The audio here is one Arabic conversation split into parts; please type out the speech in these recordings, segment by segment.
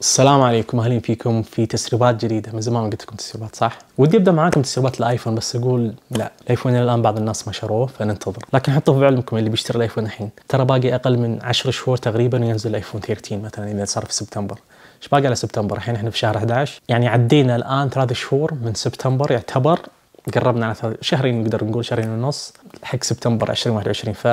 السلام عليكم اهلين فيكم في تسريبات جديده من زمان ما قلت لكم تسريبات صح ودي ابدا معاكم تسريبات الايفون بس اقول لا الايفون الى الان بعض الناس ما شروه فننتظر لكن حطوا في علمكم اللي بيشتري الايفون الحين ترى باقي اقل من 10 شهور تقريبا وينزل الايفون 13 مثلا اذا صار في سبتمبر ايش باقي على سبتمبر الحين احنا في شهر 11 يعني عدينا الان ثلاث شهور من سبتمبر يعتبر قربنا على شهرين نقدر نقول شهرين ونص حق سبتمبر 2021 ف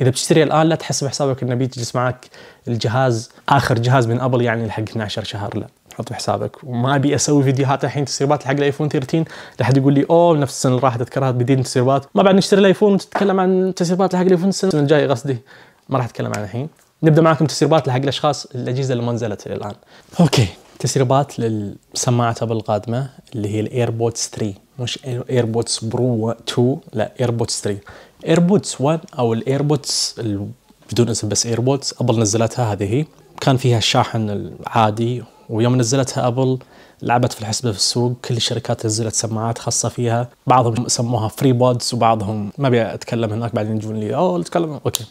اذا بتشتري الان لا تحسب حسابك انه بيجلس معك الجهاز اخر جهاز من ابل يعني لحق 12 شهر لا حط في حسابك وما ابي اسوي فيديوهات الحين تسريبات حق الايفون 13 لحد يقول لي اوه نفس السنه اللي راحت اذكرها بدين تسريبات ما بعد نشتري الايفون وتتكلم عن تسريبات حق الايفون السنه الجايه قصدي ما راح اتكلم عن الحين نبدا معاكم تسريبات لحق الاشخاص الاجهزه اللي ما نزلت الى الان اوكي تسريبات للسماعة ابل القادمة اللي هي الايربودز 3 مش ايربودز برو 2 لا ايربودز 3 ايربودز 1 او الايربودز بدون اسم بس ايربودز ابل نزلتها هذه كان فيها الشاحن العادي ويوم نزلتها ابل لعبت في الحسبه في السوق كل الشركات نزلت سماعات خاصه فيها بعضهم سموها فري بودز وبعضهم ما ابي اتكلم هناك بعدين يجون لي اوه اتكلم اوكي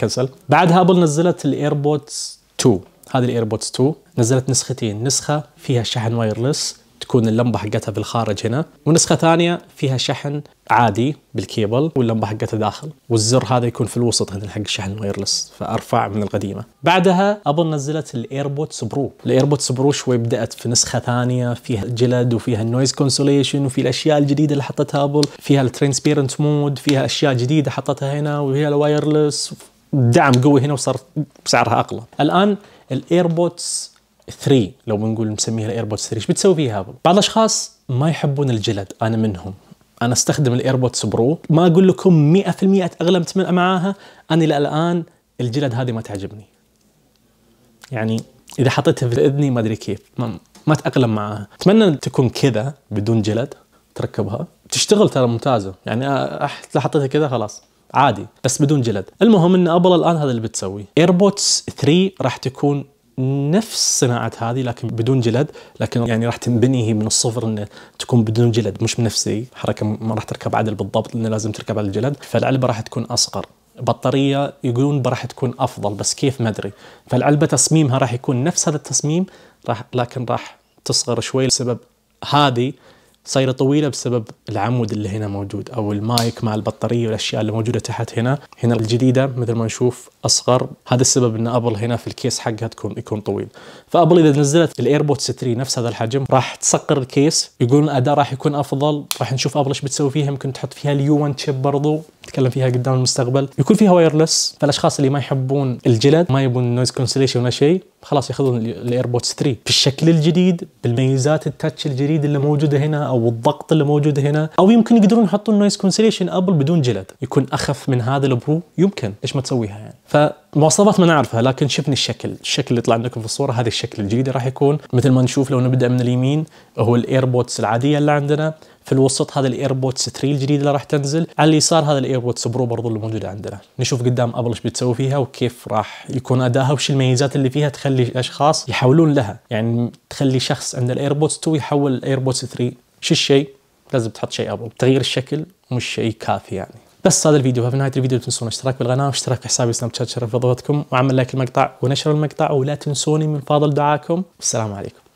كنسل بعدها ابل نزلت الايربودز 2 هذه الايربودز 2 نزلت نسختين نسخه فيها شحن وايرلس تكون اللمبه حقتها بالخارج هنا ونسخه ثانيه فيها شحن عادي بالكيبل واللمبه حقتها داخل والزر هذا يكون في الوسط هنا حق الشحن الوايرلس فارفع من القديمه بعدها ابل نزلت الايربودز برو الايربودز برو شوي بدات في نسخه ثانيه فيها الجلد وفيها النويز كونسوليشن وفي الاشياء الجديده اللي حطتها ابل فيها الترانسبيرنت مود فيها اشياء جديده حطتها هنا وهي الوايرلس دعم قوي هنا وصار سعرها اغلى الان الايربودز 3 لو بنقول نسميها الايربودز 3 ايش بتسوي فيها ابل بعض الاشخاص ما يحبون الجلد انا منهم انا استخدم الايربودز برو ما اقول لكم 100% من معاها انا الى الان الجلد هذه ما تعجبني يعني اذا حطيتها في اذني ما ادري كيف ما, ما اتاقلم معاها اتمنى تكون كذا بدون جلد تركبها تشتغل ترى ممتازه يعني لو حطيتها كذا خلاص عادي بس بدون جلد المهم ان ابل الان هذا اللي بتسوي ايربوتس 3 راح تكون نفس صناعة هذه لكن بدون جلد لكن يعني راح تنبني هي من الصفر انه تكون بدون جلد مش بنفسي حركة ما راح تركب عدل بالضبط لانه لازم تركب على الجلد فالعلبة راح تكون اصغر بطارية يقولون راح تكون افضل بس كيف ما ادري فالعلبة تصميمها راح يكون نفس هذا التصميم راح لكن راح تصغر شوي لسبب هذه صايره طويله بسبب العمود اللي هنا موجود او المايك مع البطاريه والاشياء اللي موجوده تحت هنا هنا الجديده مثل ما نشوف اصغر هذا السبب ان ابل هنا في الكيس حقها تكون يكون طويل فابل اذا نزلت الايربودز 3 نفس هذا الحجم راح تسقر الكيس يقولون الاداء راح يكون افضل راح نشوف ابل ايش بتسوي فيها يمكن تحط فيها اليو 1 تشيب برضو نتكلم فيها قدام المستقبل يكون فيها وايرلس فالاشخاص اللي ما يحبون الجلد ما يبون نويز كونسليشن ولا شيء خلاص ياخذون الايربودز 3 في الشكل الجديد بالميزات التاتش الجديد اللي موجوده هنا او الضغط اللي موجود هنا او يمكن يقدرون يحطون نويز كونسليشن ابل بدون جلد يكون اخف من هذا البرو يمكن ليش ما تسويها يعني فمواصفات ما نعرفها لكن شفنا الشكل الشكل اللي طلع عندكم في الصوره هذا الشكل الجديد راح يكون مثل ما نشوف لو نبدا من اليمين هو الايربودز العاديه اللي عندنا في الوسط هذا الايربودز 3 الجديد اللي راح تنزل على اليسار هذا الايربودز برو برضو اللي موجوده عندنا نشوف قدام ابل ايش بتسوي فيها وكيف راح يكون اداها وش الميزات اللي فيها تخلي الاشخاص يحولون لها يعني تخلي شخص عنده الايربودز 2 يحول الايربودز 3 شو الشيء لازم تحط شيء ابل تغيير الشكل مش شيء كافي يعني بس هذا الفيديو ففي نهايه الفيديو لا تنسون الاشتراك بالقناه واشتراك في حسابي سناب شات شرف فضواتكم وعمل لايك المقطع ونشر المقطع ولا تنسوني من فاضل دعاكم والسلام عليكم